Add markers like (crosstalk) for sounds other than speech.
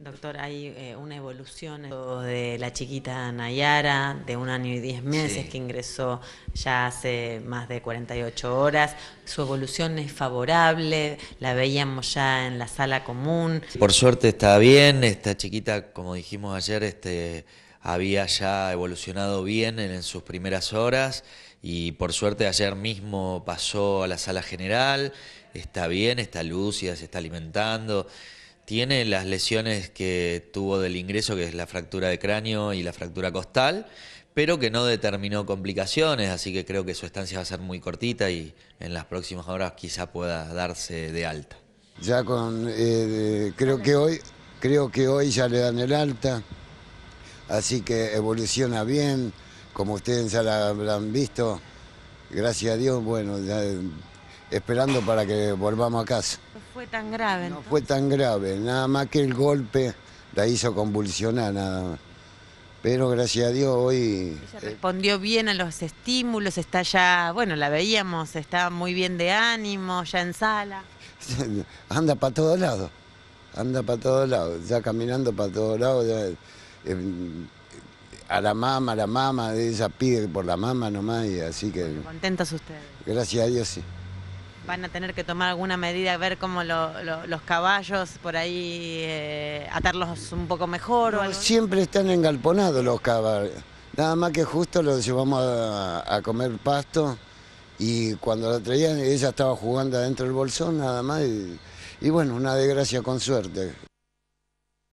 Doctor, hay eh, una evolución de la chiquita Nayara, de un año y diez meses, que ingresó ya hace más de 48 horas. Su evolución es favorable, la veíamos ya en la sala común. Por suerte está bien, esta chiquita, como dijimos ayer, este, había ya evolucionado bien en, en sus primeras horas y por suerte ayer mismo pasó a la sala general, está bien, está lúcida, se está alimentando. Tiene las lesiones que tuvo del ingreso, que es la fractura de cráneo y la fractura costal, pero que no determinó complicaciones, así que creo que su estancia va a ser muy cortita y en las próximas horas quizá pueda darse de alta. Ya con, eh, creo que hoy, creo que hoy ya le dan el alta, así que evoluciona bien, como ustedes ya la habrán visto, gracias a Dios, bueno, ya esperando para que volvamos a casa. No fue tan grave. No fue tan grave, nada más que el golpe la hizo convulsionar, nada Pero gracias a Dios hoy... Ella eh, respondió bien a los estímulos, está ya, bueno, la veíamos, está muy bien de ánimo, ya en sala. (laughs) Anda para todos lados, anda para todos lados, ya caminando para todos lados. Em, a la mama, a la mama, ella pide por la mama nomás y así que... contentos ustedes. Gracias a Dios, sí van a tener que tomar alguna medida, ver cómo los caballos por ahí eh, atarlos un poco mejor. o algo. Siempre están engalponados los caballos. Nada más que justo los llevamos a, comer pasto y cuando la traían ella estaba jugando adentro del bolsón nada más y bueno, una desgracia con suerte.